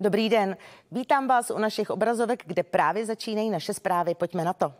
Dobrý den, vítám vás u našich obrazovek, kde právě začínají naše zprávy. Pojďme na to.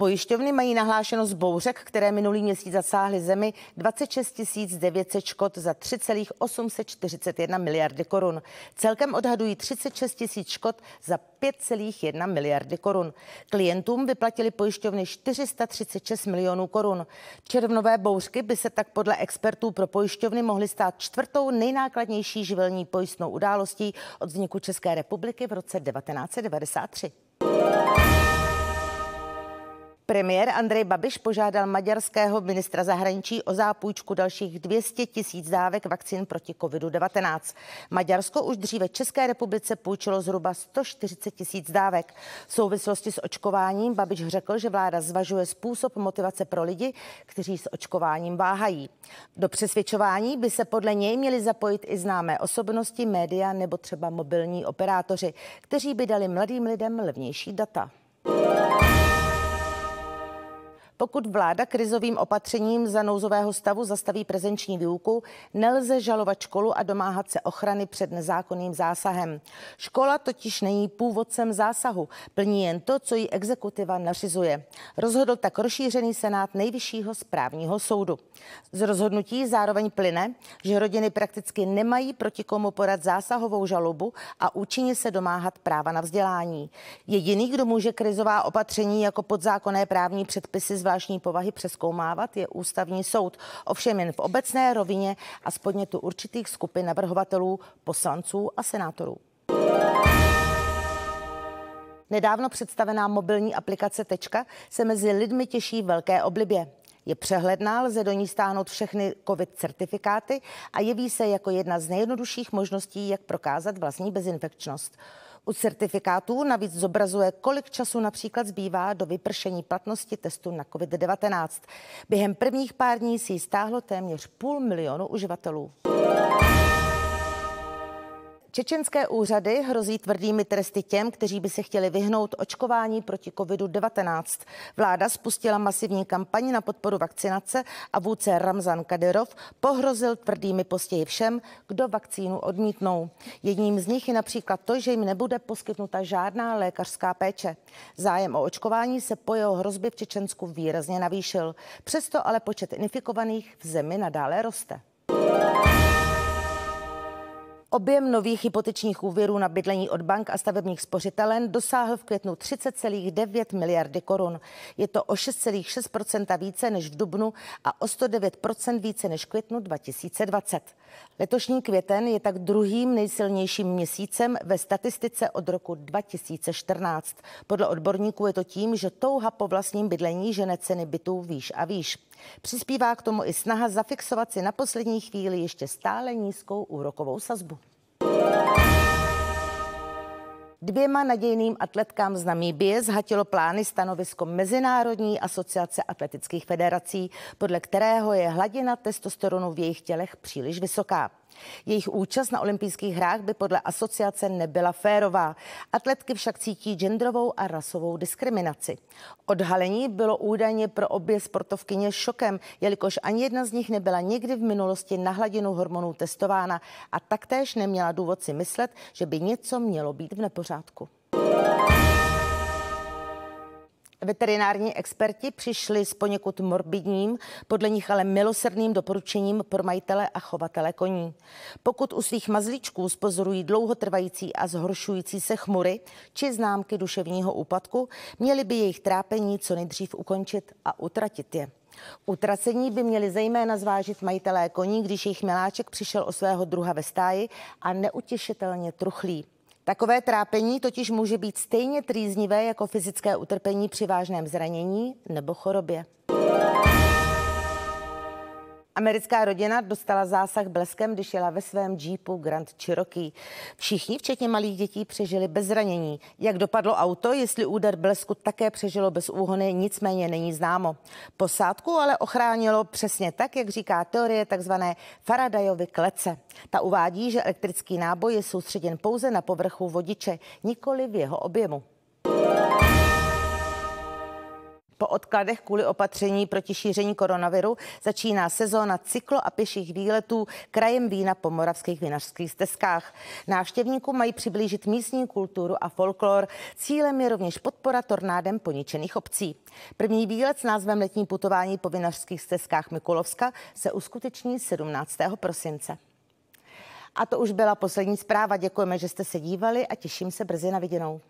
Pojišťovny mají nahlášeno z bouřek, které minulý měsíc zasáhly zemi 26 900 škod za 3,841 miliardy korun. Celkem odhadují 36 000 škod za 5,1 miliardy korun. Klientům vyplatili pojišťovny 436 milionů korun. Červnové bouřky by se tak podle expertů pro pojišťovny mohly stát čtvrtou nejnákladnější živelní pojistnou událostí od vzniku České republiky v roce 1993. Premiér Andrej Babiš požádal maďarského ministra zahraničí o zápůjčku dalších 200 tisíc dávek vakcín proti COVID-19. Maďarsko už dříve České republice půjčilo zhruba 140 tisíc dávek. V souvislosti s očkováním Babiš řekl, že vláda zvažuje způsob motivace pro lidi, kteří s očkováním váhají. Do přesvědčování by se podle něj měli zapojit i známé osobnosti, média nebo třeba mobilní operátoři, kteří by dali mladým lidem levnější data. Pokud vláda krizovým opatřením za nouzového stavu zastaví prezenční výuku, nelze žalovat školu a domáhat se ochrany před nezákonným zásahem. Škola totiž není původcem zásahu, plní jen to, co ji exekutiva nařizuje. Rozhodl tak rozšířený senát nejvyššího správního soudu. Z rozhodnutí zároveň plyne, že rodiny prakticky nemají proti komu podat zásahovou žalobu a účinně se domáhat práva na vzdělání. Jediný, kdo může krizová opatření jako podzákonné právní předpisy zvláštní povahy přeskoumávat, je ústavní soud. Ovšem jen v obecné rovině a spodně tu určitých skupin navrhovatelů, poslanců a senátorů. Nedávno představená mobilní aplikace Tečka se mezi lidmi těší velké oblibě. Je přehledná, lze do ní stáhnout všechny COVID certifikáty a jeví se jako jedna z nejjednodušších možností, jak prokázat vlastní bezinfekčnost. U certifikátů navíc zobrazuje, kolik času například zbývá do vypršení platnosti testu na COVID-19. Během prvních pár dní si ji stáhlo téměř půl milionu uživatelů. Čečenské úřady hrozí tvrdými tresty těm, kteří by se chtěli vyhnout očkování proti COVID-19. Vláda spustila masivní kampaň na podporu vakcinace a vůdce Ramzan Kadyrov pohrozil tvrdými postihy všem, kdo vakcínu odmítnou. Jedním z nich je například to, že jim nebude poskytnuta žádná lékařská péče. Zájem o očkování se po jeho hrozbě v Čečensku výrazně navýšil. Přesto ale počet infikovaných v zemi nadále roste. Objem nových hypotečních úvěrů na bydlení od bank a stavebních spořitelen dosáhl v květnu 30,9 miliardy korun. Je to o 6,6 více než v dubnu a o 109 více než v květnu 2020. Letošní květen je tak druhým nejsilnějším měsícem ve statistice od roku 2014. Podle odborníků je to tím, že touha po vlastním bydlení žene ceny bytů výš a výš. Přispívá k tomu i snaha zafixovat si na poslední chvíli ještě stále nízkou úrokovou sazbu. Dvěma nadějným atletkám z Namíbie zhatilo plány stanovisko Mezinárodní asociace atletických federací, podle kterého je hladina testosteronu v jejich tělech příliš vysoká. Jejich účast na olympijských hrách by podle asociace nebyla férová. Atletky však cítí genderovou a rasovou diskriminaci. Odhalení bylo údajně pro obě sportovkyně šokem, jelikož ani jedna z nich nebyla nikdy v minulosti na hladinu hormonů testována a taktéž neměla důvod si myslet, že by něco mělo být v nepořádku pořádku. Veterinární experti přišli s poněkud morbidním, podle nich ale milosrdným doporučením pro majitele a chovatele koní. Pokud u svých mazlíčků spozorují dlouhotrvající a zhoršující se chmury či známky duševního úpadku, měli by jejich trápení co nejdřív ukončit a utratit je. Utracení by měli zejména zvážit majitelé koní, když jejich miláček přišel o svého druha ve stáji a neutěšitelně truchlí. Takové trápení totiž může být stejně trýznivé jako fyzické utrpení při vážném zranění nebo chorobě. Americká rodina dostala zásah bleskem, když jela ve svém džípu Grand Cherokee. Všichni, včetně malých dětí, přežili bez zranění. Jak dopadlo auto, jestli úder blesku také přežilo bez úhony, nicméně není známo. Posádku ale ochránilo přesně tak, jak říká teorie tzv. Faradayovy klece. Ta uvádí, že elektrický náboj je soustředěn pouze na povrchu vodiče, nikoli v jeho objemu. Po odkladech kvůli opatření proti šíření koronaviru začíná sezóna cyklo a pěších výletů krajem vína po moravských vinařských stezkách. Návštěvníkům mají přiblížit místní kulturu a folklor. Cílem je rovněž podpora tornádem poničených obcí. První výlet s názvem Letní putování po vinařských stezkách Mikulovska se uskuteční 17. prosince. A to už byla poslední zpráva. Děkujeme, že jste se dívali a těším se brzy na viděnou.